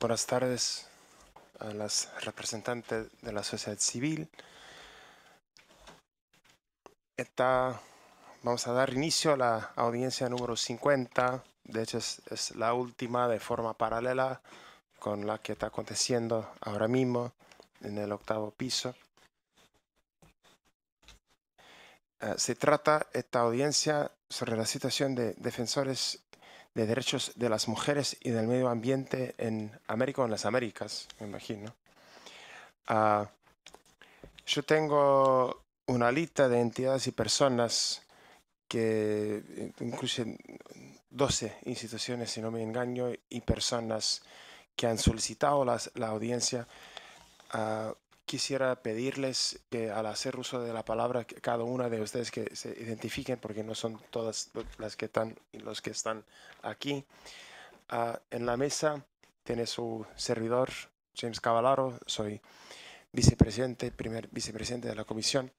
Buenas tardes a las representantes de la sociedad civil. vamos a dar inicio a la audiencia número 50. De hecho, es, la última de forma paralela con la que está aconteciendo ahora mismo en el octavo piso. Eh, se trata esta audiencia sobre la situación de defensores de derechos de las mujeres y del medio ambiente en América o en las Américas, me imagino. Ah, yo tengo una lista de entidades y personas que eh, incluyen 12 instituciones, si no me engaño, y personas que han solicitado la audiencia ah, quisiera pedirles que al hacer uso de la palabra, cada una de ustedes que se identifiquen, porque no son todas las que están, los que están aquí. Ah, en la mesa tiene su servidor, James Cavallaro, soy vicepresidente, primer vicepresidente de la comisión.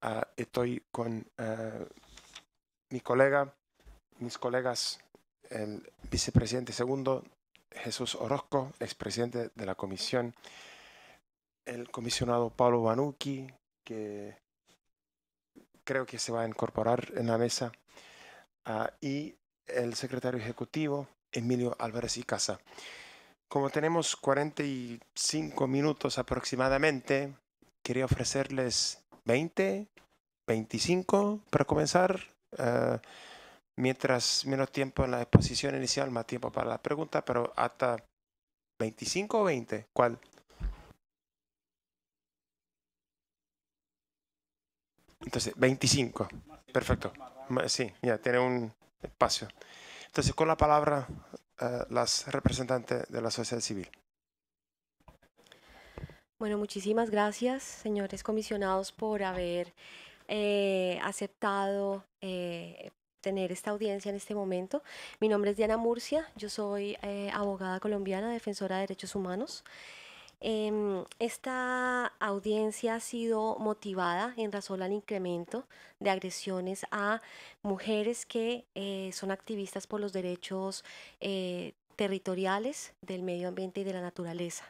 Ah, estoy con ah, mi colega, mis colegas, el vicepresidente segundo, Jesús Orozco, expresidente de la comisión el comisionado Pablo Banuki que creo que se va a incorporar en la mesa, ah, y el secretario ejecutivo, Emilio Álvarez y Casa. Como tenemos 45 minutos aproximadamente, quería ofrecerles 20, 25 para comenzar. Ah, mientras menos tiempo en la exposición inicial, más tiempo para la pregunta, pero hasta 25 o 20, ¿cuál? Entonces, 25. Perfecto. Sí, ya tiene un espacio. Entonces, con la palabra, eh, las representantes de la sociedad civil. Bueno, muchísimas gracias, señores comisionados, por haber eh, aceptado eh, tener esta audiencia en este momento. Mi nombre es Diana Murcia, yo soy abogada colombiana, defensora de derechos humanos. Em, esta audiencia ha sido motivada en razón al incremento de agresiones a mujeres que eh, son activistas por los derechos eh, territoriales del medio ambiente y de la naturaleza.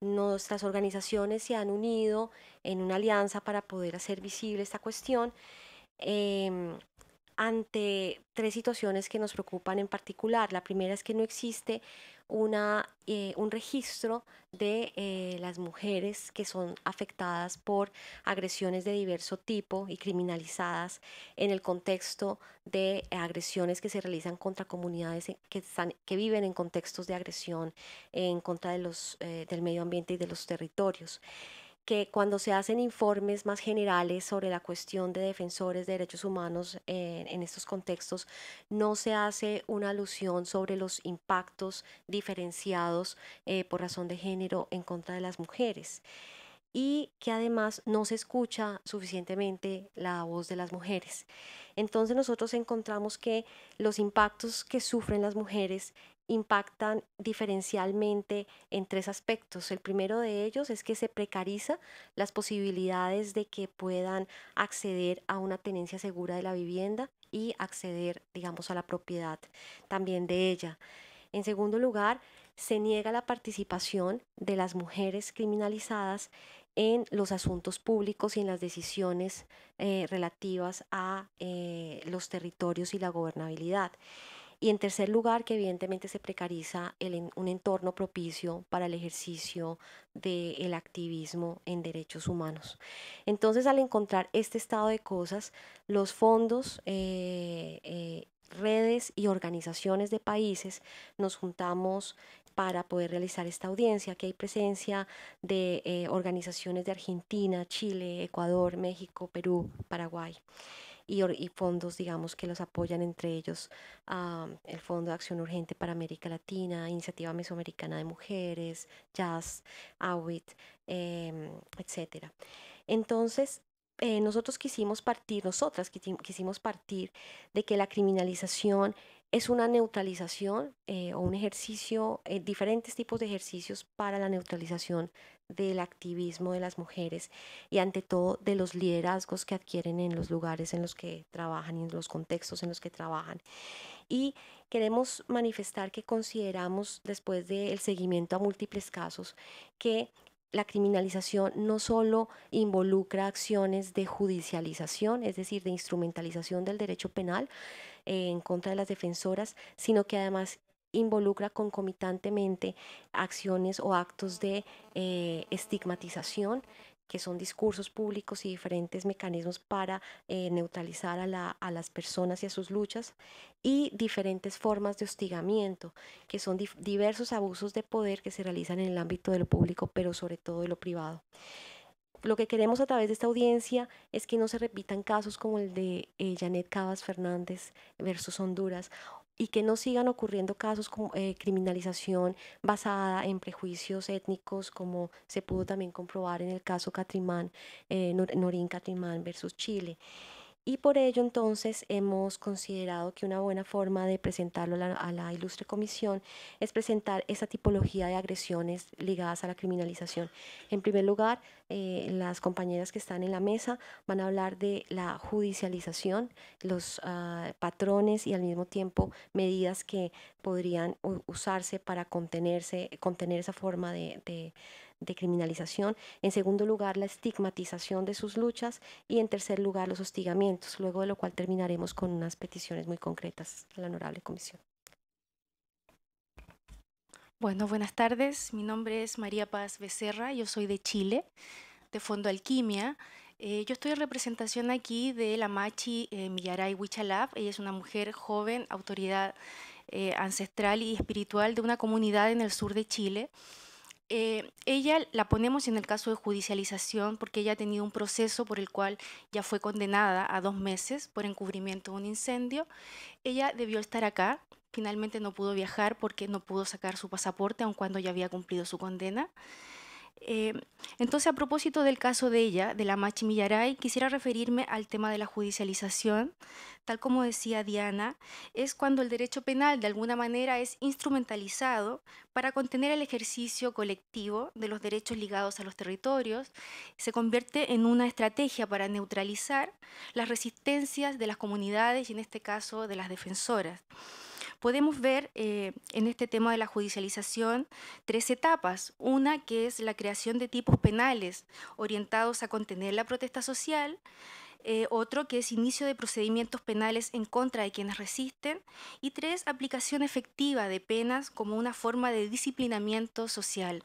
Nuestras organizaciones se han unido en una alianza para poder hacer visible esta cuestión. Em, ante tres situaciones que nos preocupan en particular. La primera es que no existe una, eh, un registro de eh, las mujeres que son afectadas por agresiones de diverso tipo y criminalizadas en el contexto de agresiones que se realizan contra comunidades que, están, que viven en contextos de agresión en contra de los, eh, del medio ambiente y de los territorios que cuando se hacen informes más generales sobre la cuestión de defensores de derechos humanos en estos contextos, no se hace una alusión sobre los impactos diferenciados eh, por razón de género en contra de las mujeres y que además no se escucha suficientemente la voz de las mujeres. Entonces nosotros encontramos que los impactos que sufren las mujeres impactan diferencialmente en tres aspectos. El primero de ellos es que se precariza las posibilidades de que puedan acceder a una tenencia segura de la vivienda y acceder, digamos, a la propiedad también de ella. En segundo lugar, se niega la participación de las mujeres criminalizadas en los asuntos públicos y en las decisiones eh, relativas a eh, los territorios y la gobernabilidad. Y en tercer lugar, que evidentemente se precariza un entorno propicio para el ejercicio del activismo en derechos humanos. Entonces, al encontrar este estado de cosas, los fondos eh, eh, redes y organizaciones de países nos juntamos para poder realizar esta audiencia. que hay presencia de eh, organizaciones de Argentina, Chile, Ecuador, México, Perú, Paraguay y, fondos, digamos, que los apoyan, entre ellos ah, el Fondo de Acción Urgente para América Latina, Iniciativa Mesoamericana de Mujeres, Jazz, AWIT, em, eh, etc. Entonces, nosotros quisimos partir, nosotras quisimos partir de que la criminalización es una neutralización eh, o un ejercicio, eh, diferentes tipos de ejercicios para la neutralización del activismo de las mujeres y ante todo de los liderazgos que adquieren en los lugares en los que trabajan y en los contextos en los que trabajan. Y queremos manifestar que consideramos, después del seguimiento a múltiples casos, que la criminalización no solo involucra acciones de judicialización, es decir, de instrumentalización del derecho penal eh, en contra de las defensoras, sino que además involucra concomitantemente acciones o actos de eh, estigmatización que son discursos públicos y diferentes mecanismos para eh, neutralizar a, las personas y a sus luchas, y diferentes formas de hostigamiento, que son diversos abusos de poder que se realizan en el ámbito de lo público, pero sobre todo de lo privado. Lo que queremos a través de esta audiencia es que no se repitan casos como el de eh, Janet Cabas Fernández versus Honduras y que no sigan ocurriendo casos como eh, criminalización basada en prejuicios étnicos, como se pudo también comprobar en el caso Catrimán, eh, Norín Catrimán versus Chile. Y por ello entonces hemos considerado que una buena forma de presentarlo a la, ilustre comisión es presentar esa tipología de agresiones ligadas a la criminalización. En primer lugar, eh, las compañeras que están en la mesa van a hablar de la judicialización, los ah, patrones y al mismo tiempo medidas que podrían usarse para contenerse, contener esa forma de de criminalización, en segundo lugar la estigmatización de sus luchas y en tercer lugar los hostigamientos, luego de lo cual terminaremos con unas peticiones muy concretas a la honorable comisión. Bueno, buenas tardes. Mi nombre es María Paz Becerra, yo soy de Chile, de Fondo Alquimia. Eh, yo estoy en representación aquí de la Machi eh, Millaray Huichalab. Ella es una mujer joven, autoridad eh, ancestral y espiritual de una comunidad en el sur de Chile. Eh, ella la ponemos en el caso de judicialización porque ella ha tenido un proceso por el cual ya fue condenada a dos meses por encubrimiento de un incendio. Ella debió estar acá, finalmente no pudo viajar porque no pudo sacar su pasaporte aun cuando ya había cumplido su condena. Eh, entonces, a propósito del caso de ella, de la Machi Millaray, quisiera referirme al tema de la judicialización. Tal como decía Diana, es cuando el derecho penal de alguna manera es instrumentalizado para contener el ejercicio colectivo de los derechos ligados a los territorios, se convierte en una estrategia para neutralizar las resistencias de las comunidades y en este caso de las defensoras podemos ver eh, en este tema de la judicialización tres etapas. Una que es la creación de tipos penales orientados a contener la protesta social. Eh, otro que es inicio de procedimientos penales en contra de quienes resisten, y tres, aplicación efectiva de penas como una forma de disciplinamiento social.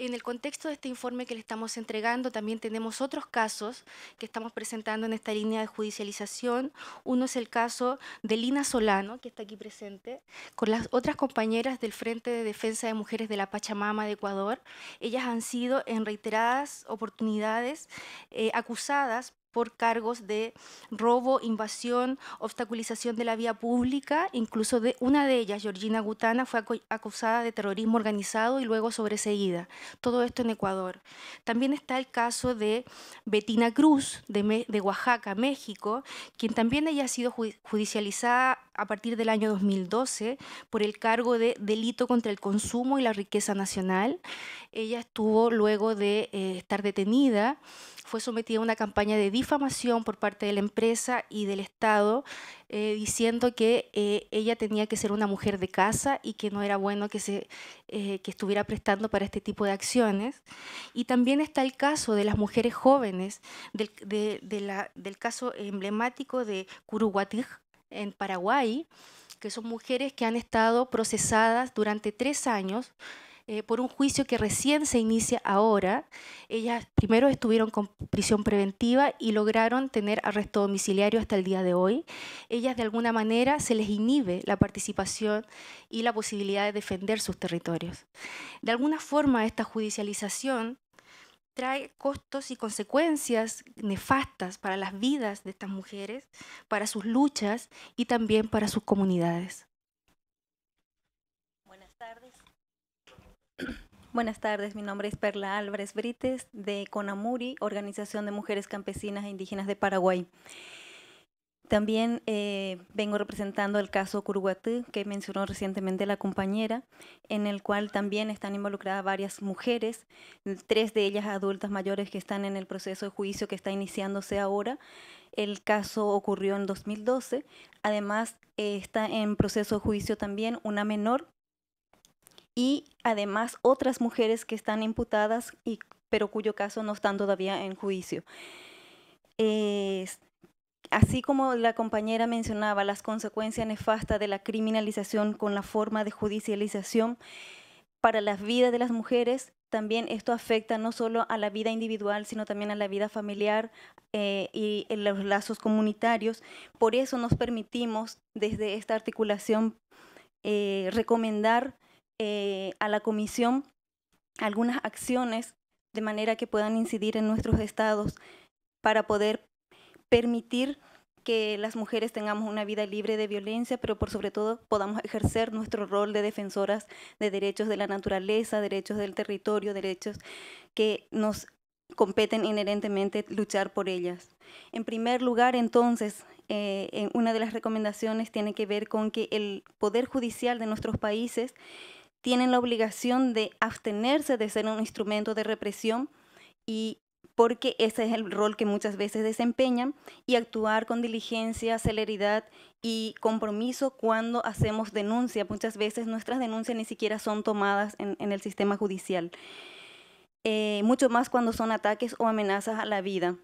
En el contexto de este informe que le estamos entregando, también tenemos otros casos que estamos presentando en esta línea de judicialización. Uno es el caso de Lina Solano, que está aquí presente, con las otras compañeras del Frente de Defensa de Mujeres de la Pachamama de Ecuador. Ellas han sido en reiteradas oportunidades eh, acusadas por cargos de robo, invasión, obstaculización de la vía pública, incluso de una de ellas, Georgina Gutana, fue acusada de terrorismo organizado y luego sobreseída. Todo esto en Ecuador. También está el caso de Betina Cruz, de, Oaxaca, México, quien también haya ha sido judicializada a partir del año 2012 por el cargo de delito contra el consumo y la riqueza nacional. Ella estuvo luego de eh, estar detenida fue sometida a una campaña de difamación por parte de la empresa y del Estado, eh, diciendo que eh, ella tenía que ser una mujer de casa y que no era bueno que, se, eh, estuviera prestando para este tipo de acciones. Y también está el caso de las mujeres jóvenes, del, del caso emblemático de Curuguatig en Paraguay, que son mujeres que han estado procesadas durante tres años eh, por un juicio que recién se inicia ahora. Ellas primero estuvieron con prisión preventiva y lograron tener arresto domiciliario hasta el día de hoy. Ellas de alguna manera se les inhibe la participación y la posibilidad de defender sus territorios. De alguna forma esta judicialización trae costos y consecuencias nefastas para las vidas de estas mujeres, para sus luchas y también para sus comunidades. Buenas tardes. Buenas tardes, mi nombre es Perla Álvarez Brites de CONAMURI, Organización de Mujeres Campesinas e Indígenas de Paraguay. También eh, vengo representando el caso Curuguatú, que mencionó recientemente la compañera, en el cual también están involucradas varias mujeres, tres de ellas adultas mayores que están en el proceso de juicio que está iniciándose ahora. El caso ocurrió en 2012. Además, eh, está en proceso de juicio también una menor y además otras mujeres que están imputadas y pero cuyo caso no están todavía en juicio. así como la compañera mencionaba las consecuencias nefastas de la criminalización con la forma de judicialización para las vidas de las mujeres, también esto afecta no solo a la vida individual, sino también a la vida familiar eh, y en los lazos comunitarios. Por eso nos permitimos desde esta articulación eh, recomendar eh, a la comisión algunas acciones de manera que puedan incidir en nuestros estados para poder permitir que las mujeres tengamos una vida libre de violencia, pero por sobre todo podamos ejercer nuestro rol de defensoras de derechos de la naturaleza, derechos del territorio, derechos que nos competen inherentemente luchar por ellas. En primer lugar, entonces, eh, en una de las recomendaciones tiene que ver con que el Poder Judicial de nuestros países tienen la obligación de abstenerse de ser un instrumento de represión y porque ese es el rol que muchas veces desempeñan y actuar con diligencia, celeridad y compromiso cuando hacemos denuncia. Muchas veces nuestras denuncias ni siquiera son tomadas en, el sistema judicial, eh, mucho más cuando son ataques o amenazas a la vida.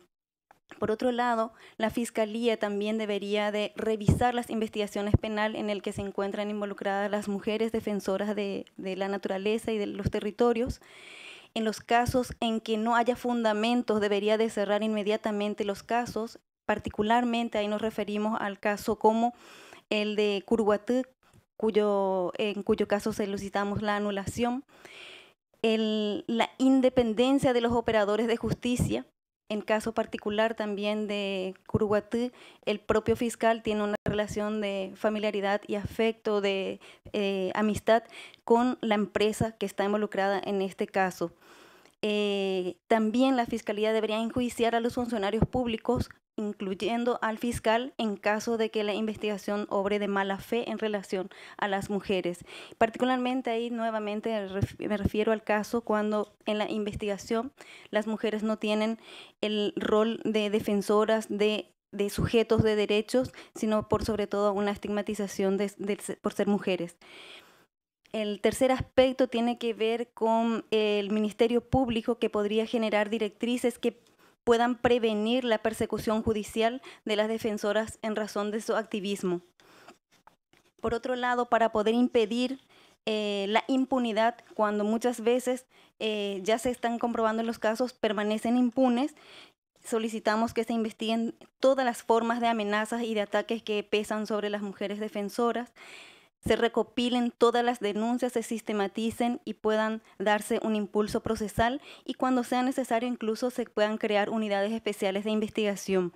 Por otro lado, la Fiscalía también debería de revisar las investigaciones penales en el que se encuentran involucradas las mujeres defensoras de, la naturaleza y de los territorios. En los casos en que no haya fundamentos, debería de cerrar inmediatamente los casos. Particularmente ahí nos referimos al caso como el de Curuatú, en cuyo caso solicitamos la anulación, la independencia de los operadores de justicia en caso particular también de Curuguatú, el propio fiscal tiene una relación de familiaridad y afecto, de eh, amistad con la empresa que está involucrada en este caso. Eh, también la Fiscalía debería enjuiciar a los funcionarios públicos incluyendo al fiscal en caso de que la investigación obre de mala fe en relación a las mujeres. Particularmente ahí nuevamente me refiero al caso cuando en la investigación las mujeres no tienen el rol de defensoras de sujetos de derechos, sino por sobre todo una estigmatización por ser mujeres. El tercer aspecto tiene que ver con el Ministerio Público que podría generar directrices que puedan prevenir la persecución judicial de las defensoras en razón de su activismo. Por otro lado, para poder impedir eh, la impunidad cuando muchas veces eh, ya se están comprobando los casos, permanecen impunes. Solicitamos que se investiguen todas las formas de amenazas y de ataques que pesan sobre las mujeres defensoras se recopilen todas las denuncias, se sistematicen y puedan darse un impulso procesal y cuando sea necesario incluso se puedan crear unidades especiales de investigación.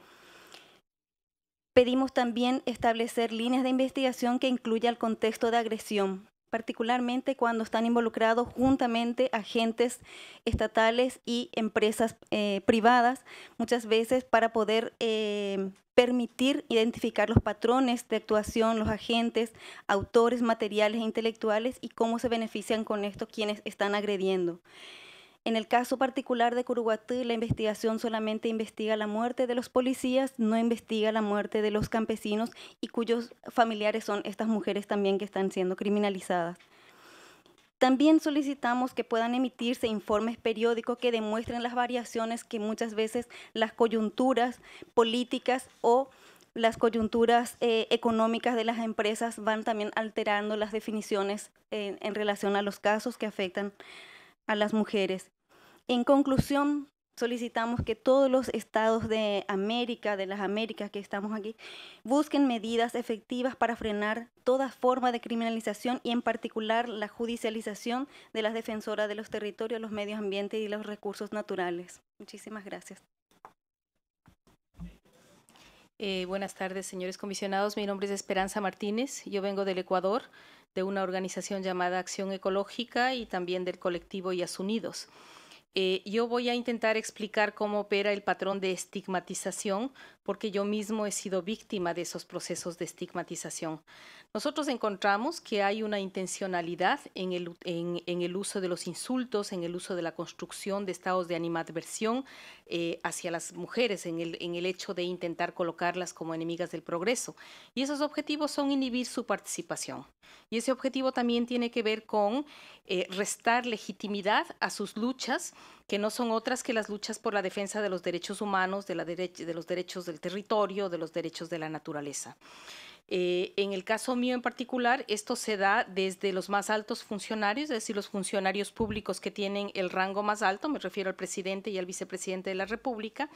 Pedimos también establecer líneas de investigación que incluya el contexto de agresión, particularmente cuando están involucrados juntamente agentes estatales y empresas eh, privadas, muchas veces para poder eh, permitir identificar los patrones de actuación, los agentes, autores materiales e intelectuales y cómo se benefician con esto quienes están agrediendo. En el caso particular de Curuguatú, la investigación solamente investiga la muerte de los policías, no investiga la muerte de los campesinos y cuyos familiares son estas mujeres también que están siendo criminalizadas. También solicitamos que puedan emitirse informes periódicos que demuestren las variaciones que muchas veces las coyunturas políticas o las coyunturas eh, económicas de las empresas van también alterando las definiciones eh, en relación a los casos que afectan a las mujeres. En conclusión, solicitamos que todos los estados de América, de las Américas que estamos aquí, busquen medidas efectivas para frenar toda forma de criminalización y en particular la judicialización de las defensoras de los territorios, los medios ambientes y los recursos naturales. Muchísimas gracias. Eh, buenas tardes, señores comisionados. Mi nombre es Esperanza Martínez. Yo vengo del Ecuador, de una organización llamada Acción Ecológica y también del colectivo IAS Unidos. Eh, yo voy a intentar explicar cómo opera el patrón de estigmatización, porque yo mismo he sido víctima de esos procesos de estigmatización. Nosotros encontramos que hay una intencionalidad en el, uso de los insultos, en el uso de la construcción de estados de animadversión eh, hacia las mujeres, en el, hecho de intentar colocarlas como enemigas del progreso. Y esos objetivos son inhibir su participación. Y ese objetivo también tiene que ver con eh, restar legitimidad a sus luchas que no son otras que las luchas por la defensa de los derechos humanos, de, los derechos del territorio, de los derechos de la naturaleza. Eh, en el caso mío en particular, esto se da desde los más altos funcionarios, es decir, los funcionarios públicos que tienen el rango más alto, me refiero al presidente y al vicepresidente de la República,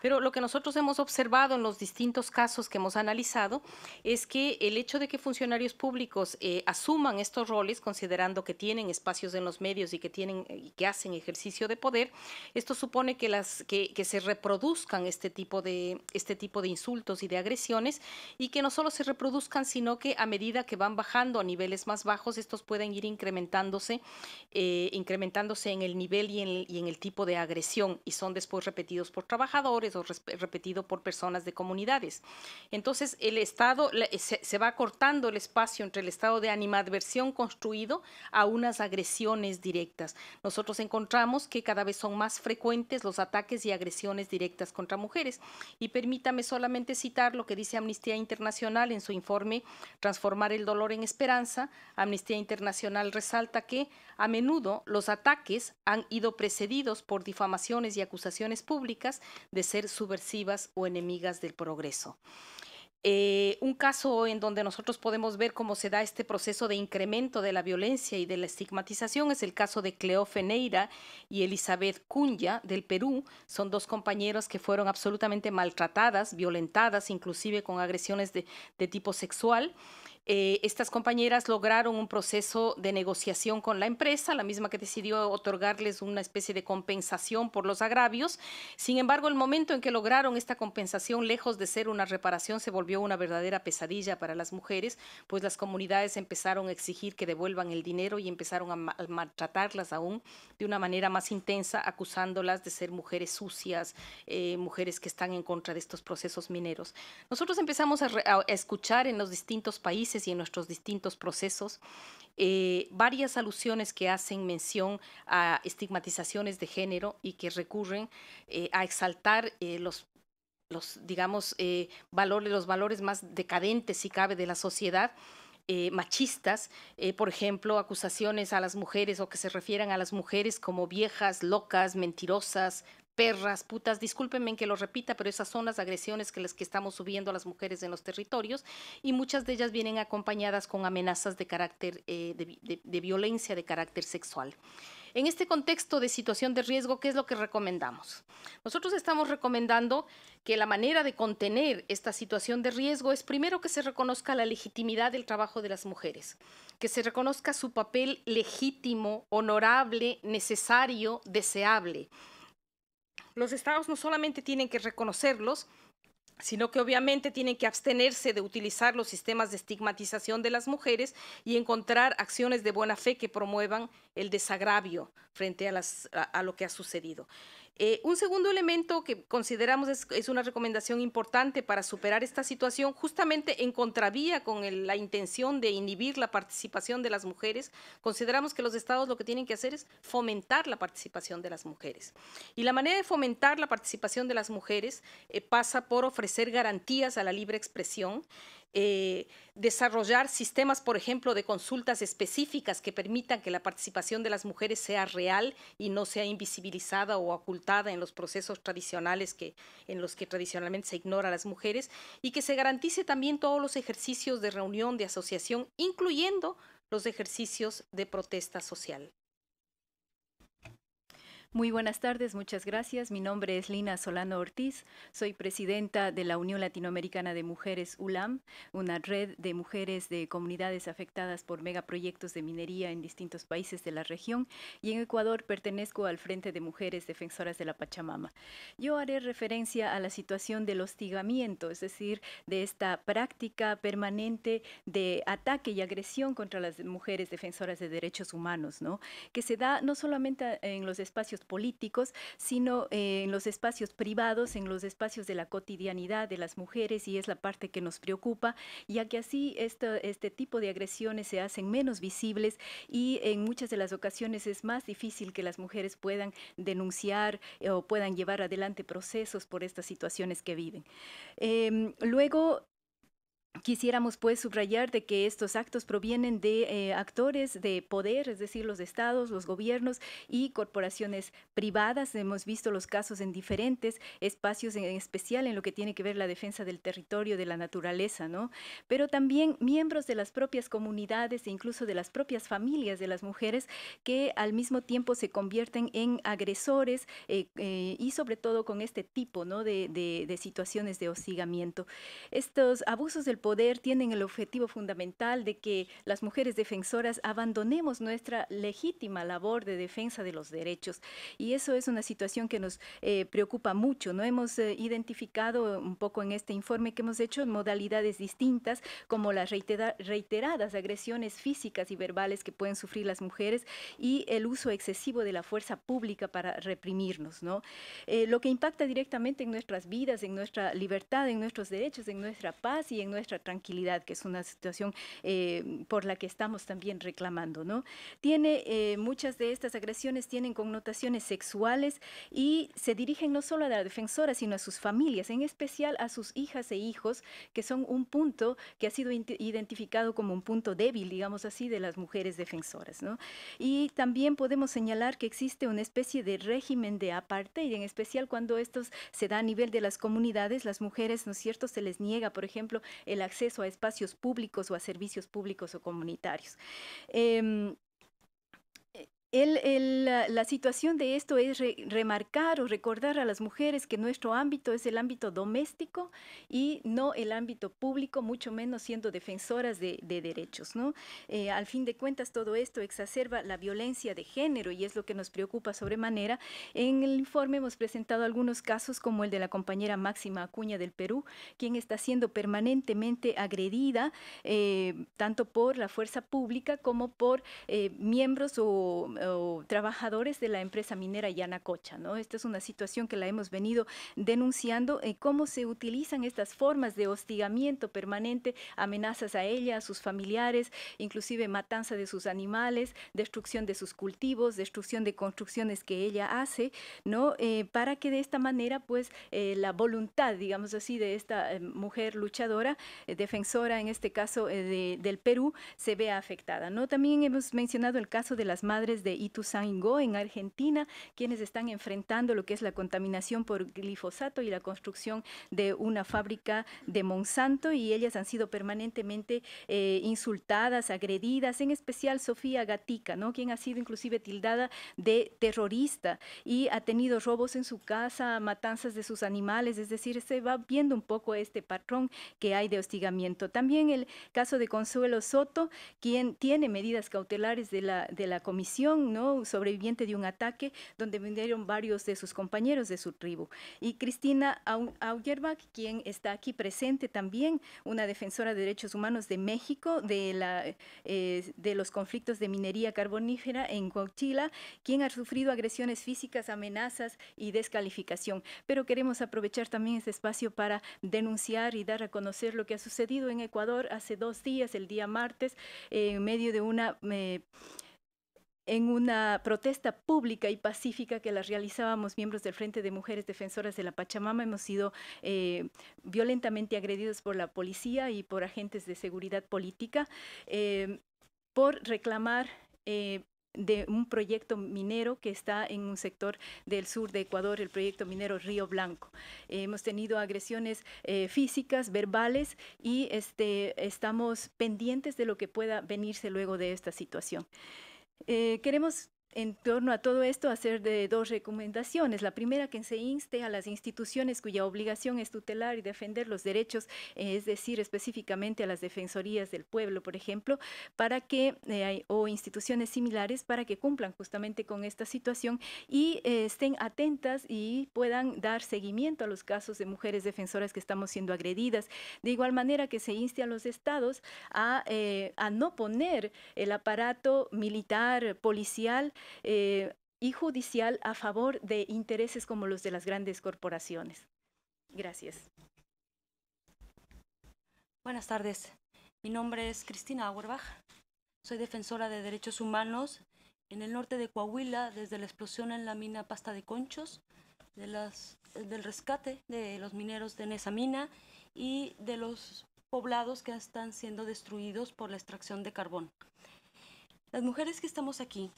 pero lo que nosotros hemos observado en los distintos casos que hemos analizado es que el hecho de que funcionarios públicos eh, asuman estos roles, considerando que tienen espacios en los medios y que, tienen, eh, que hacen ejercicio de poder, esto supone que, las, que, se reproduzcan este tipo, de, este tipo de insultos y de agresiones y que no solo se reproduzcan, produzcan, sino que a medida que van bajando a niveles más bajos, estos pueden ir incrementándose, eh, incrementándose en el nivel y en el, tipo de agresión y son después repetidos por trabajadores o repetido por personas de comunidades. Entonces, el Estado se, se va cortando el espacio entre el estado de animadversión construido a unas agresiones directas. Nosotros encontramos que cada vez son más frecuentes los ataques y agresiones directas contra mujeres. Y permítame solamente citar lo que dice Amnistía Internacional en su su informe Transformar el dolor en esperanza, Amnistía Internacional resalta que a menudo los ataques han ido precedidos por difamaciones y acusaciones públicas de ser subversivas o enemigas del progreso. Eh, un caso en donde nosotros podemos ver cómo se da este proceso de incremento de la violencia y de la estigmatización es el caso de Cleo Feneira y Elizabeth Cunya del Perú. Son dos compañeras que fueron absolutamente maltratadas, violentadas, inclusive con agresiones de, de tipo sexual. Eh, estas compañeras lograron un proceso de negociación con la empresa, la misma que decidió otorgarles una especie de compensación por los agravios. Sin embargo, el momento en que lograron esta compensación, lejos de ser una reparación, se volvió una verdadera pesadilla para las mujeres, pues las comunidades empezaron a exigir que devuelvan el dinero y empezaron a, maltratarlas aún de una manera más intensa, acusándolas de ser mujeres sucias, eh, mujeres que están en contra de estos procesos mineros. Nosotros empezamos a escuchar en los distintos países y en nuestros distintos procesos. Eh, varias alusiones que hacen mención a estigmatizaciones de género y que recurren eh, a exaltar eh, los los digamos valores los valores más decadentes si cabe de la sociedad machistas, por ejemplo, acusaciones a las mujeres o que se refieran a las mujeres como viejas, locas, mentirosas, perras, putas, discúlpenme que lo repita, pero esas son las agresiones que las que estamos subiendo a las mujeres en los territorios y muchas de ellas vienen acompañadas con amenazas de carácter, eh, de violencia de carácter sexual. En este contexto de situación de riesgo, ¿qué es lo que recomendamos? Nosotros estamos recomendando que la manera de contener esta situación de riesgo es primero que se reconozca la legitimidad del trabajo de las mujeres, que se reconozca su papel legítimo, honorable, necesario, deseable los estados no solamente tienen que reconocerlos, sino que obviamente tienen que abstenerse de utilizar los sistemas de estigmatización de las mujeres y encontrar acciones de buena fe que promuevan el desagravio frente a, lo que ha sucedido. Eh, un segundo elemento que consideramos es, una recomendación importante para superar esta situación, justamente en contravía con la intención de inhibir la participación de las mujeres, consideramos que los estados lo que tienen que hacer es fomentar la participación de las mujeres. Y la manera de fomentar la participación de las mujeres eh, pasa por ofrecer garantías a la libre expresión eh, desarrollar sistemas, por ejemplo, de consultas específicas que permitan que la participación de las mujeres sea real y no sea invisibilizada o ocultada en los procesos tradicionales que, en los que tradicionalmente se ignora a las mujeres, y que se garantice también todos los ejercicios de reunión, de asociación, incluyendo los ejercicios de protesta social. Muy buenas tardes, muchas gracias. Mi nombre es Lina Solano Ortiz, soy presidenta de la Unión Latinoamericana de Mujeres ULAM, una red de mujeres de comunidades afectadas por megaproyectos de minería en distintos países de la región y en Ecuador pertenezco al Frente de Mujeres Defensoras de la Pachamama. Yo haré referencia a la situación del hostigamiento, es decir, de esta práctica permanente de ataque y agresión contra las mujeres defensoras de derechos humanos, ¿no? que se da no solamente en los espacios políticos, sino eh, en los espacios privados, en los espacios de la cotidianidad de las mujeres y es la parte que nos preocupa, ya que así este, tipo de agresiones se hacen menos visibles y en muchas de las ocasiones es más difícil que las mujeres puedan denunciar eh, o puedan llevar adelante procesos por estas situaciones que viven. Em, luego, Quisiéramos pues subrayar de que estos actos provienen de eh, actores de poder, es decir, los estados, los gobiernos y corporaciones privadas. Hemos visto los casos en diferentes espacios, en especial en lo que tiene que ver la defensa del territorio, de la naturaleza, ¿no? Pero también miembros de las propias comunidades e incluso de las propias familias de las mujeres que al mismo tiempo se convierten en agresores eh, eh, y sobre todo con este tipo, ¿no? De, situaciones de hostigamiento. Estos abusos del poder tienen el objetivo fundamental de que las mujeres defensoras abandonemos nuestra legítima labor de defensa de los derechos. Y eso es una situación que nos eh, preocupa mucho. No hemos eh, identificado un poco en este informe que hemos hecho modalidades distintas, como las reiteradas agresiones físicas y verbales que pueden sufrir las mujeres y el uso excesivo de la fuerza pública para reprimirnos. ¿no? Eh, lo que impacta directamente en nuestras vidas, en nuestra libertad, en nuestros derechos, en nuestra paz y en nuestra tranquilidad, que es una situación eh, por la que estamos también reclamando, ¿no? Tiene, eh, muchas de estas agresiones tienen connotaciones sexuales y se dirigen no solo a la defensora, sino a sus familias, en especial a sus hijas e hijos, que son un punto que ha sido identificado como un punto débil, digamos así, de las mujeres defensoras, Y también podemos señalar que existe una especie de régimen de apartheid, en especial cuando estos se da a nivel de las comunidades, las mujeres, ¿no es cierto?, se les niega, por ejemplo, el el acceso a espacios públicos o a servicios públicos o comunitarios. Em, el, la situación de esto es remarcar o recordar a las mujeres que nuestro ámbito es el ámbito doméstico y no el ámbito público, mucho menos siendo defensoras de, derechos. Eh, al fin de cuentas, todo esto exacerba la violencia de género y es lo que nos preocupa sobremanera. En el informe hemos presentado algunos casos como el de la compañera Máxima Acuña del Perú, quien está siendo permanentemente agredida eh, tanto por la fuerza pública como por eh, miembros o trabajadores de la empresa minera Yanacocha. ¿no? Esta es una situación que la hemos venido denunciando, eh, cómo se utilizan estas formas de hostigamiento permanente, amenazas a ella, a sus familiares, inclusive matanza de sus animales, destrucción de sus cultivos, destrucción de construcciones que ella hace, ¿no? Eh, para que de esta manera, pues, eh, la voluntad, digamos así, de esta mujer luchadora, defensora en este caso del Perú, se vea afectada, ¿no? También hemos mencionado el caso de las madres de y Ituzaingó, en Argentina, quienes están enfrentando lo que es la contaminación por glifosato y la construcción de una fábrica de Monsanto y ellas han sido permanentemente eh, insultadas, agredidas, en especial Sofía Gatica, ¿no? quien ha sido inclusive tildada de terrorista y ha tenido robos en su casa, matanzas de sus animales, es decir, se va viendo un poco este patrón que hay de hostigamiento. También el caso de Consuelo Soto, quien tiene medidas cautelares de la comisión, sobreviviente de un ataque donde vinieron varios de sus compañeros de su tribu. Y Cristina Augerbach quien está aquí presente también, una defensora de derechos humanos de México, de, la, eh, de los conflictos de minería carbonífera en coachila quien ha sufrido agresiones físicas, amenazas y descalificación. Pero queremos aprovechar también este espacio para denunciar y dar a conocer lo que ha sucedido en Ecuador hace dos días, el día martes, en medio de una... Eh, en una protesta pública y pacífica que las realizábamos miembros del Frente de Mujeres Defensoras de la Pachamama, hemos sido eh, violentamente agredidos por la policía y por agentes de seguridad política eh, por reclamar... Eh, de un proyecto minero que está en un sector del sur de Ecuador, el proyecto minero Río Blanco. hemos tenido agresiones físicas, verbales y este, estamos pendientes de lo que pueda venirse luego de esta situación. Eh, queremos en torno a todo esto hacer de dos recomendaciones. La primera, que se inste a las instituciones cuya obligación es tutelar y defender los derechos, es decir, específicamente a las defensorías del pueblo, por ejemplo, para que, eh, o instituciones similares, para que cumplan justamente con esta situación y eh, estén atentas y puedan dar seguimiento a los casos de mujeres defensoras que estamos siendo agredidas. De igual manera, que se inste a los estados a, eh, a no poner el aparato militar, policial, eh, y judicial a favor de intereses como los de las grandes corporaciones. Gracias. Buenas tardes. Mi nombre es Cristina Auerbach. Soy defensora de derechos humanos en el norte de Coahuila desde la explosión en la mina Pasta de Conchos, de las, del rescate de los mineros de esa mina y de los poblados que están siendo destruidos por la extracción de carbón. Las mujeres que estamos aquí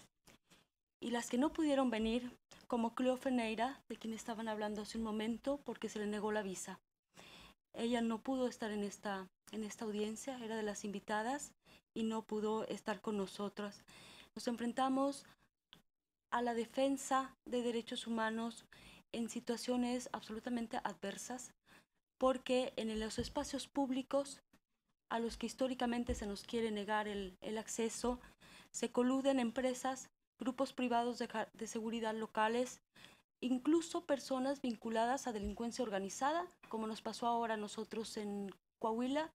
y las que no pudieron venir, como Cleo Feneira, de quien estaban hablando hace un momento, porque se le negó la visa. Ella no pudo estar en esta, en esta audiencia, era de las invitadas y no pudo estar con nosotras. Nos enfrentamos a la defensa de derechos humanos en situaciones absolutamente adversas, porque en los espacios públicos a los que históricamente se nos quiere negar el, acceso, se coluden empresas grupos privados de, de seguridad locales, incluso personas vinculadas a delincuencia organizada, como nos pasó ahora a nosotros en Coahuila,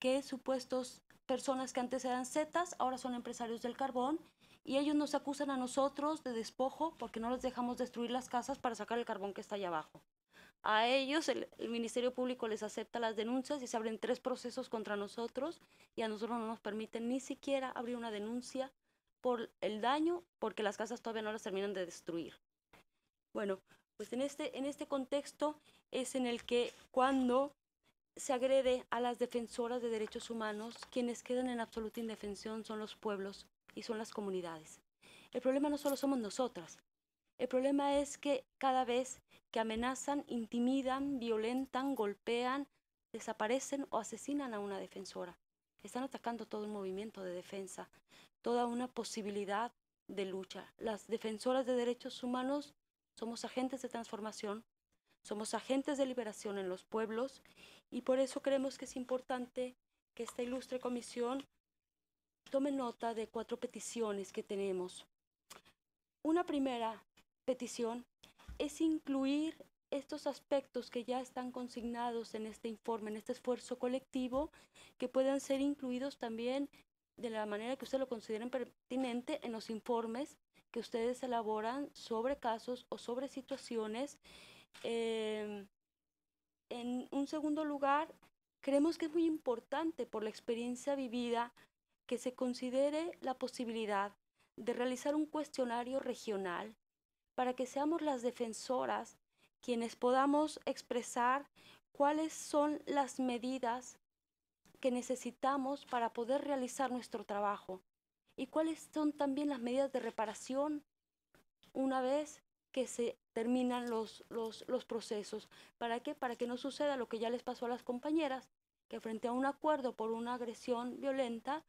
que supuestos personas que antes eran zetas, ahora son empresarios del carbón, y ellos nos acusan a nosotros de despojo porque no les dejamos destruir las casas para sacar el carbón que está allá abajo. A ellos el Ministerio Público les acepta las denuncias y se abren tres procesos contra nosotros y a nosotros no nos permiten ni siquiera abrir una denuncia por el daño porque las casas todavía no las terminan de destruir. Bueno, pues en este, en este contexto es en el que cuando se agrede a las defensoras de derechos humanos, quienes quedan en absoluta indefensión son los pueblos y son las comunidades. El problema no solo somos nosotras, el problema es que cada vez que amenazan, intimidan, violentan, golpean, desaparecen o asesinan a una defensora. Están atacando todo un movimiento de defensa toda una posibilidad de lucha. Las defensoras de derechos humanos somos agentes de transformación, somos agentes de liberación en los pueblos y por eso creemos que es importante que esta ilustre comisión tome nota de cuatro peticiones que tenemos. Una primera petición es incluir estos aspectos que ya están consignados en este informe, en este esfuerzo colectivo, que puedan ser incluidos también de la manera que ustedes lo consideren pertinente en los informes que ustedes elaboran sobre casos o sobre situaciones. Em, en un segundo lugar, creemos que es muy importante por la experiencia vivida que se considere la posibilidad de realizar un cuestionario regional para que seamos las defensoras quienes podamos expresar cuáles son las medidas que necesitamos para poder realizar nuestro trabajo y cuáles son también las medidas de reparación una vez que se terminan los, procesos. ¿Para qué? Para que no suceda lo que ya les pasó a las compañeras, que frente a un acuerdo por una agresión violenta,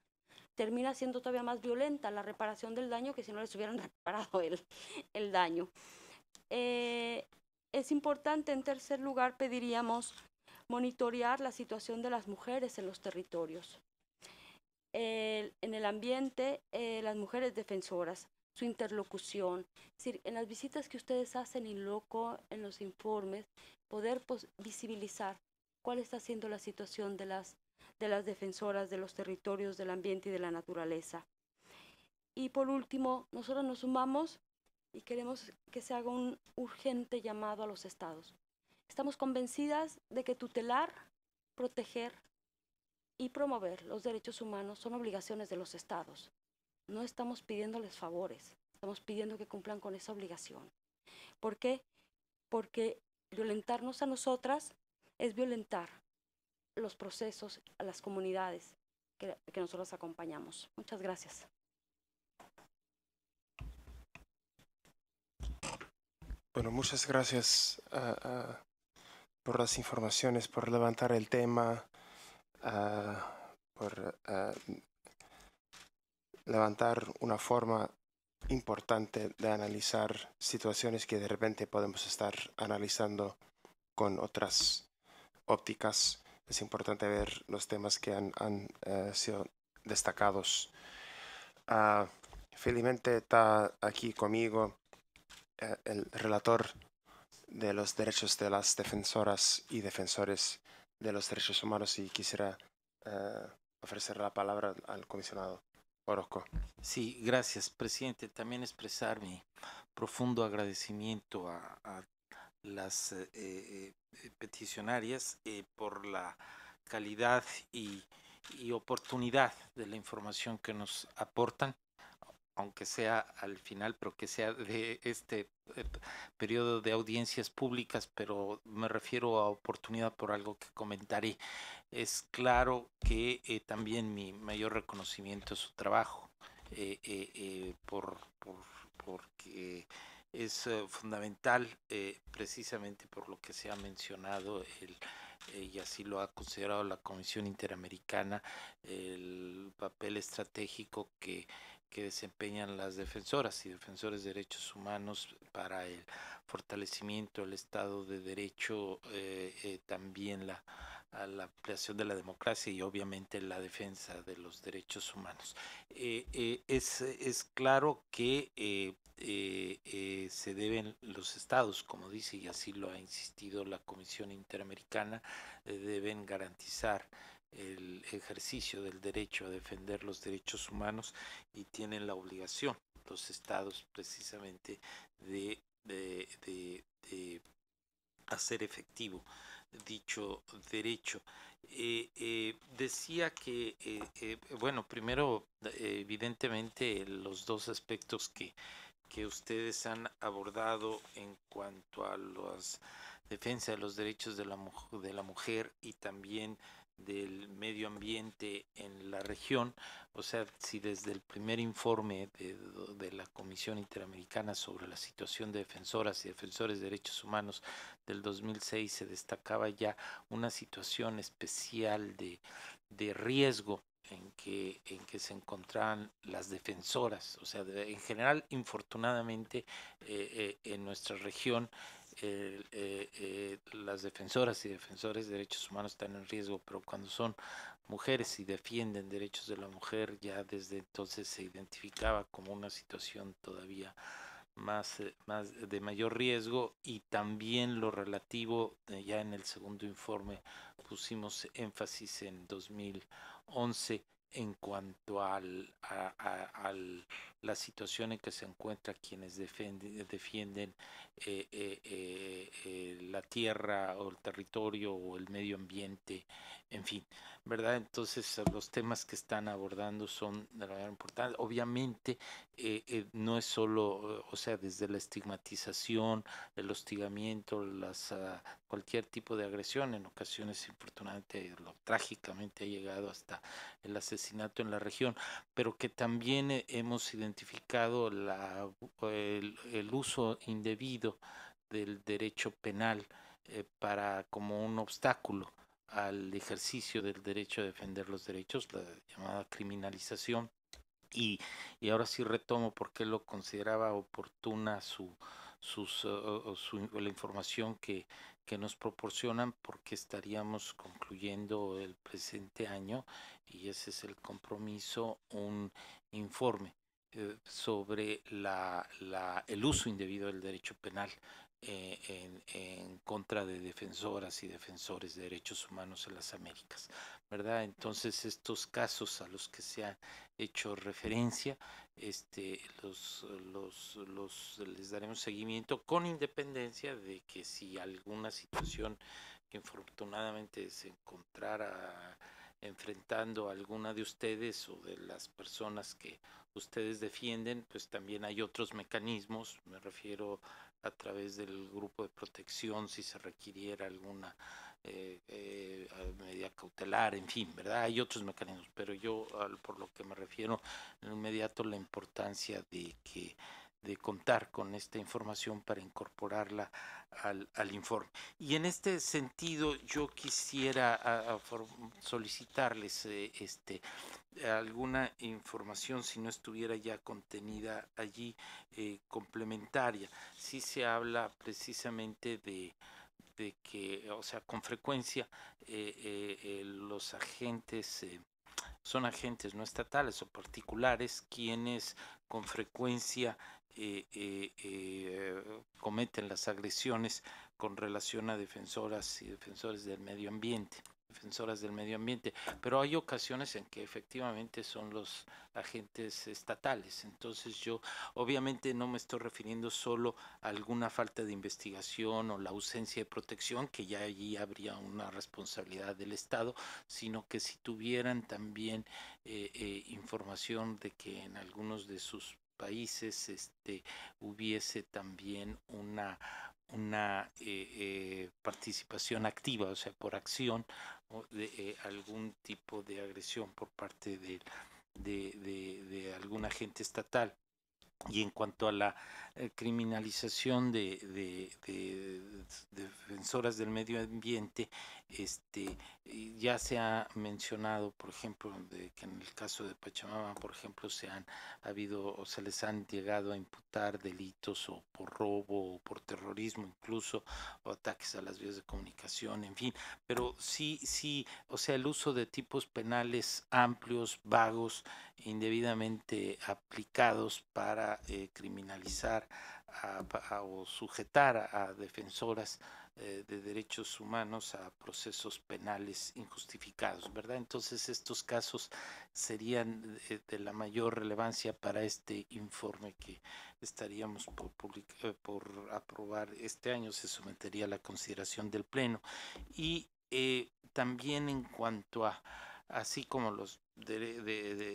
termina siendo todavía más violenta la reparación del daño que si no les hubieran reparado el, daño. Eh, es importante, en tercer lugar, pediríamos monitorear la situación de las mujeres en los territorios. en el ambiente, eh, las mujeres defensoras, su interlocución, decir, en las visitas que ustedes hacen y loco, en los informes, poder pues, visibilizar cuál está siendo la situación de las, de las defensoras de los territorios, del ambiente y de la naturaleza. Y por último, nosotros nos sumamos y queremos que se haga un urgente llamado a los estados. Estamos convencidas de que tutelar, proteger y promover los derechos humanos son obligaciones de los estados. No estamos pidiéndoles favores, estamos pidiendo que cumplan con esa obligación. ¿Por qué? Porque violentarnos a nosotras es violentar los procesos a las comunidades que, que nosotros acompañamos. Muchas gracias. Bueno, muchas gracias por las informaciones, por levantar el tema, ah, por ah, levantar una forma importante de analizar situaciones que de repente podemos estar analizando con otras ópticas. Es importante ver los temas que han, eh, sido destacados. Ah, felizmente está aquí conmigo eh, el relator de los derechos de las defensoras y defensores de los derechos humanos y quisiera eh, ofrecer la palabra al comisionado Orozco. Sí, gracias, presidente. También expresar mi profundo agradecimiento a, las eh, eh, peticionarias por la calidad y oportunidad de la información que nos aportan aunque sea al final, pero que sea de este eh, periodo de audiencias públicas, pero me refiero a oportunidad por algo que comentaré. Es claro que eh, también mi mayor reconocimiento es su trabajo, eh, por, porque es fundamental precisamente por lo que se ha mencionado el y así lo ha considerado la Comisión Interamericana, el papel estratégico que que desempeñan las defensoras y defensores de derechos humanos para el fortalecimiento del Estado de Derecho, eh, eh, también la, ampliación de la democracia y obviamente la defensa de los derechos humanos. Eh, es, es, claro que se deben los estados, como dice y así lo ha insistido la Comisión Interamericana, deben garantizar el ejercicio del derecho a defender los derechos humanos y tienen la obligación los estados precisamente de, de, hacer efectivo dicho derecho. Eh, eh, decía que, eh, bueno, primero, evidentemente, los dos aspectos que, que ustedes han abordado en cuanto a la defensa de los derechos de la, de la mujer y también del medio ambiente en la región, o sea, si desde el primer informe de, la Comisión Interamericana sobre la situación de defensoras y defensores de derechos humanos del 2006 se destacaba ya una situación especial de, riesgo en que, en que se encontraban las defensoras, o sea, en general, infortunadamente, eh, eh, en nuestra región eh, eh, las defensoras y defensores de derechos humanos están en riesgo, pero cuando son mujeres y defienden derechos de la mujer, ya desde entonces se identificaba como una situación todavía más, eh, más de mayor riesgo y también lo relativo, eh, ya en el segundo informe pusimos énfasis en 2011 en cuanto al, al la situación en que se encuentra quienes defienden defienden eh, eh, eh, la tierra o el territorio o el medio ambiente, en fin, ¿verdad? Entonces los temas que están abordando son de la manera importante. Obviamente no es solo, o sea, desde la estigmatización, el hostigamiento, las, ah, cualquier tipo de agresión, en ocasiones infortunadamente, lo, trágicamente ha llegado hasta el asesinato en la región, pero que también hemos identificado identificado el, uso indebido del derecho penal eh, para como un obstáculo al ejercicio del derecho a defender los derechos, la llamada criminalización. Y, ahora sí retomo por qué lo consideraba oportuna su, sus, la información que, que nos proporcionan porque estaríamos concluyendo el presente año y ese es el compromiso, un informe eh, sobre la, la, el uso indebido del derecho penal eh, en, en, contra de defensoras y defensores de derechos humanos en las Américas, ¿verdad? Entonces estos casos a los que se ha hecho referencia, este, los, los, los les daremos seguimiento con independencia de que si alguna situación que infortunadamente se encontrara enfrentando a alguna de ustedes o de las personas que ustedes defienden, pues también hay otros mecanismos, me refiero a través del grupo de protección si se requiriera alguna eh, eh medida cautelar, en fin, ¿verdad? Hay otros mecanismos, pero yo por lo que me refiero en inmediato la importancia de que de contar con esta información para incorporarla al, al informe. Y en este sentido yo quisiera solicitarles eh, este, alguna información, si no estuviera ya contenida allí, eh, complementaria. Sí se habla precisamente de, que, o sea, con frecuencia eh, los agentes son agentes no estatales o particulares quienes con frecuencia eh, eh, eh, cometen las agresiones con relación a defensoras y defensores del medio ambiente defensoras del medio ambiente, pero hay ocasiones en que efectivamente son los agentes estatales. Entonces yo obviamente no me estoy refiriendo solo a alguna falta de investigación o la ausencia de protección, que ya allí habría una responsabilidad del Estado, sino que si tuvieran también información de que en algunos de sus países este, hubiese también una, una eh, eh, participación activa, o sea, por acción, de, eh, algún tipo de agresión por parte de, de, algún agente estatal. Y en cuanto a la criminalización de, defensoras del medio ambiente, este, ya se ha mencionado, por ejemplo, que en el caso de Pachamama, por ejemplo, se han habido o se les han llegado a imputar delitos o por robo o por terrorismo incluso, o ataques a las vías de comunicación, en fin, pero sí, sí, o sea, el uso de tipos penales amplios, vagos, indebidamente aplicados para eh, criminalizar o sujetar a defensoras eh, de derechos humanos a procesos penales injustificados, ¿verdad? Entonces estos casos serían eh, de, la mayor relevancia para este informe que estaríamos por, eh, por aprobar este año, se sometería a la consideración del Pleno. Y también en cuanto a así como los de,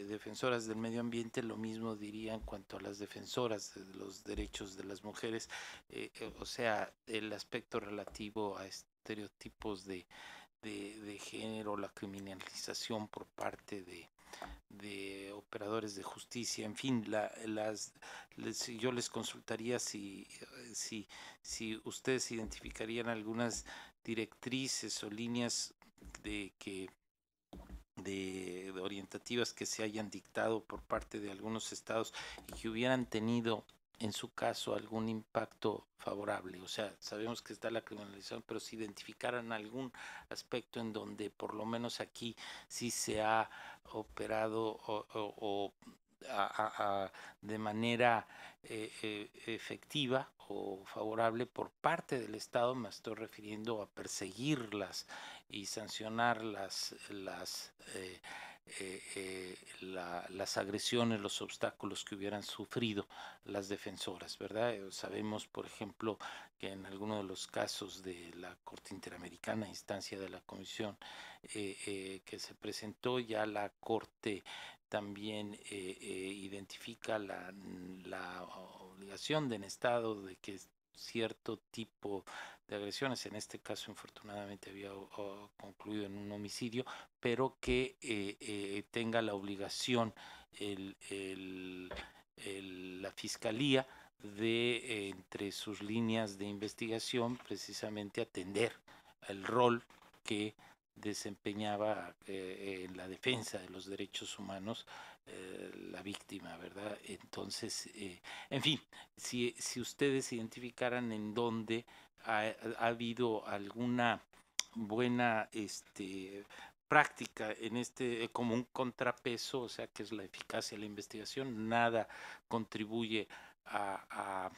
defensoras del medio ambiente, lo mismo diría en cuanto a las defensoras de los derechos de las mujeres, eh, eh, o sea, el aspecto relativo a estereotipos de, de género, la criminalización por parte de, de operadores de justicia, en fin, las, yo les consultaría si, eh, si, si ustedes identificarían algunas directrices o líneas de que de, orientativas que se hayan dictado por parte de algunos estados y que hubieran tenido en su caso algún impacto favorable. O sea, sabemos que está la criminalización, pero si identificaran algún aspecto en donde por lo menos aquí sí se ha operado o de manera eh, eh, efectiva o favorable por parte del Estado, me estoy refiriendo a perseguirlas y sancionar las, las, eh, las agresiones, los obstáculos que hubieran sufrido las defensoras, ¿verdad? Sabemos, por ejemplo, que en algunos de los casos de la Corte Interamericana, instancia de la Comisión, que se presentó ya la Corte también eh, eh, identifica la, obligación del Estado de que cierto tipo de agresiones, en este caso infortunadamente había concluido en un homicidio, pero que eh, tenga la obligación la Fiscalía de, entre sus líneas de investigación, precisamente atender el rol que desempeñaba eh, en la defensa de los derechos humanos eh, la víctima, ¿verdad? Entonces, eh, en fin, si, ustedes identificaran en dónde ha, habido alguna buena este, práctica en este como un contrapeso, o sea, que es la eficacia de la investigación, nada contribuye a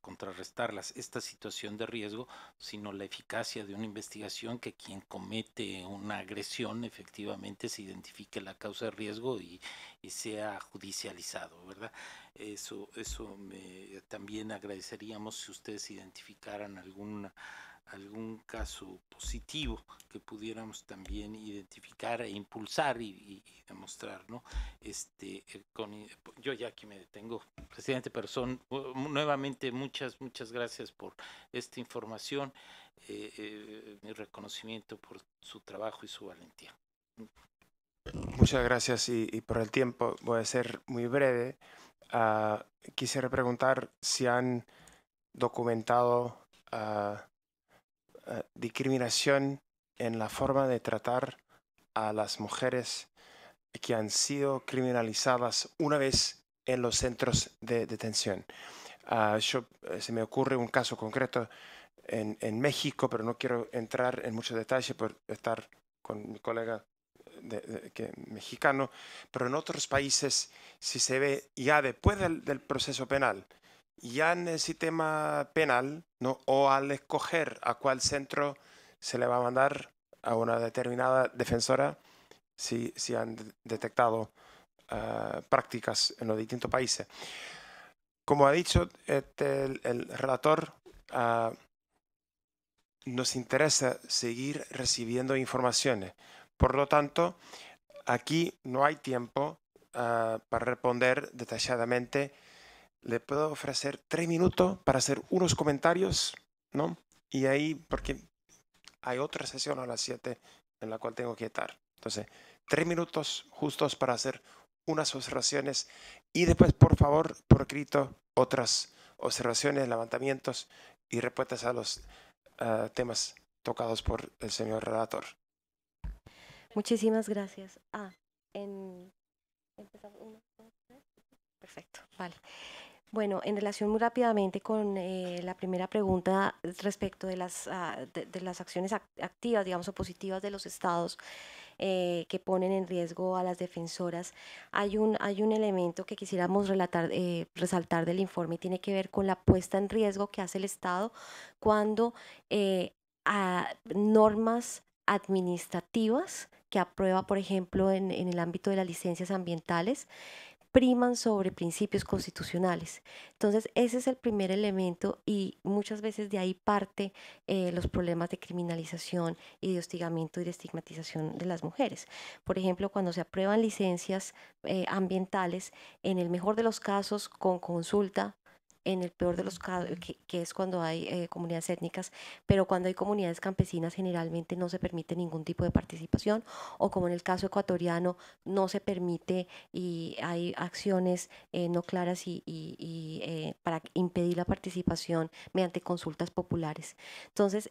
contrarrestarlas, esta situación de riesgo, sino la eficacia de una investigación que quien comete una agresión efectivamente se identifique la causa de riesgo y, y sea judicializado, ¿verdad? Eso, eso me, también agradeceríamos si ustedes identificaran alguna algún caso positivo que pudiéramos también identificar e impulsar y, demostrar, ¿no? Este, eh, con, eh, yo ya aquí me detengo, presidente, pero son uh, nuevamente muchas, muchas gracias por esta información, eh, mi reconocimiento por su trabajo y su valentía. Muchas gracias y, por el tiempo. Voy a ser muy breve. Ah, quisiera preguntar si han documentado ah, eh, discriminación en la forma de tratar a las mujeres que han sido criminalizadas una vez en los centros de detención. Ah, eh, se me ocurre un caso concreto en, México, pero no quiero entrar en mucho detalle por estar con mi colega que, mexicano, pero en otros países, si se ve ya después del proceso penal, ya en el sistema penal, o al escoger a cuál centro se le va a mandar a una determinada defensora, si, han detectado ah, prácticas en los distintos países. Como ha dicho este, el, relator, ah, nos interesa seguir recibiendo informaciones. Por lo tanto, aquí no hay tiempo ah, para responder detalladamente le puedo ofrecer tres minutos para hacer unos comentarios, ¿no? Y ahí, porque hay otra sesión a las siete en la cual tengo que estar. Entonces, tres minutos justos para hacer unas observaciones y después, por favor, por escrito, otras observaciones, levantamientos y respuestas a los eh, temas tocados por el señor relator. Muchísimas gracias. Ah, en... Perfecto, vale. Bueno, en relación muy rápidamente con eh, la primera pregunta respecto de las, ah, de, las acciones activas, digamos, o positivas de los estados eh, que ponen en riesgo a las defensoras, hay un, hay un elemento que quisiéramos relatar, eh, resaltar del informe y tiene que ver con la puesta en riesgo que hace el Estado cuando a normas administrativas que aprueba, por ejemplo, en el ámbito de las licencias ambientales, priman sobre principios constitucionales. Entonces, ese es el primer elemento y muchas veces de ahí parte eh, los problemas de criminalización y de hostigamiento y de estigmatización de las mujeres. Por ejemplo, cuando se aprueban licencias eh, ambientales, en el mejor de los casos, con consulta en el peor de los casos, que, es cuando hay eh, comunidades étnicas, pero cuando hay comunidades campesinas generalmente no se permite ningún tipo de participación, o como en el caso ecuatoriano, no se permite y hay acciones eh, no claras y, eh, para impedir la participación mediante consultas populares. Entonces,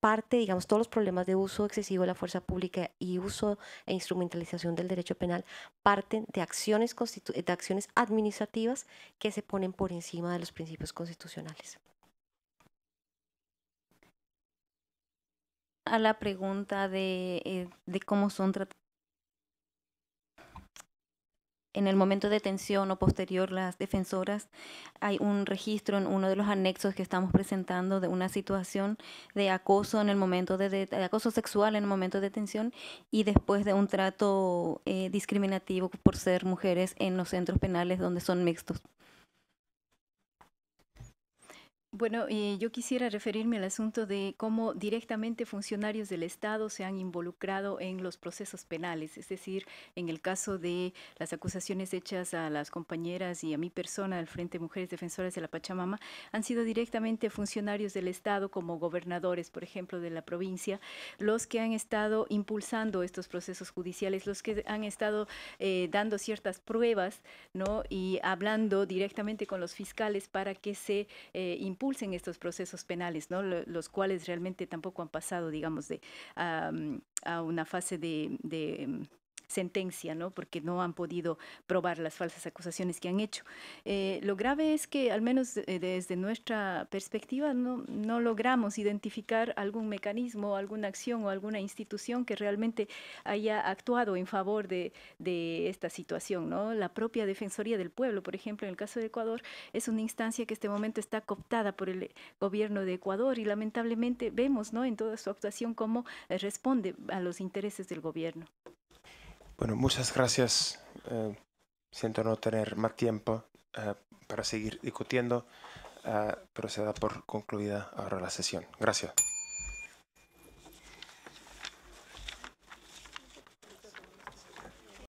parte, digamos, todos los problemas de uso excesivo de la fuerza pública y uso e instrumentalización del derecho penal parten de acciones, de acciones administrativas que se ponen por encima de los principios constitucionales. A la pregunta de, eh, de cómo son en el momento de detención o posterior las defensoras, hay un registro en uno de los anexos que estamos presentando de una situación de acoso en el momento de, acoso sexual en el momento de detención y después de un trato eh, discriminativo por ser mujeres en los centros penales donde son mixtos. Bueno, eh, yo quisiera referirme al asunto de cómo directamente funcionarios del Estado se han involucrado en los procesos penales, es decir, en el caso de las acusaciones hechas a las compañeras y a mi persona del Frente Mujeres Defensoras de la Pachamama, han sido directamente funcionarios del Estado como gobernadores, por ejemplo, de la provincia, los que han estado impulsando estos procesos judiciales, los que han estado eh, dando ciertas pruebas ¿no? y hablando directamente con los fiscales para que se eh, impulsen estos procesos penales, ¿no? los cuales realmente tampoco han pasado, digamos, de, a una fase de sentencia, ¿no? Porque no han podido probar las falsas acusaciones que han hecho. Eh, lo grave es que, al menos eh, desde nuestra perspectiva, no, logramos identificar algún mecanismo, alguna acción o alguna institución que realmente haya actuado en favor de, esta situación, ¿no? La propia Defensoría del Pueblo, por ejemplo, en el caso de Ecuador, es una instancia que en este momento está cooptada por el gobierno de Ecuador y lamentablemente vemos, ¿no? En toda su actuación cómo eh, responde a los intereses del gobierno. Bueno, muchas gracias. Eh, siento no tener más tiempo eh, para seguir discutiendo, eh, pero se da por concluida ahora la sesión. Gracias.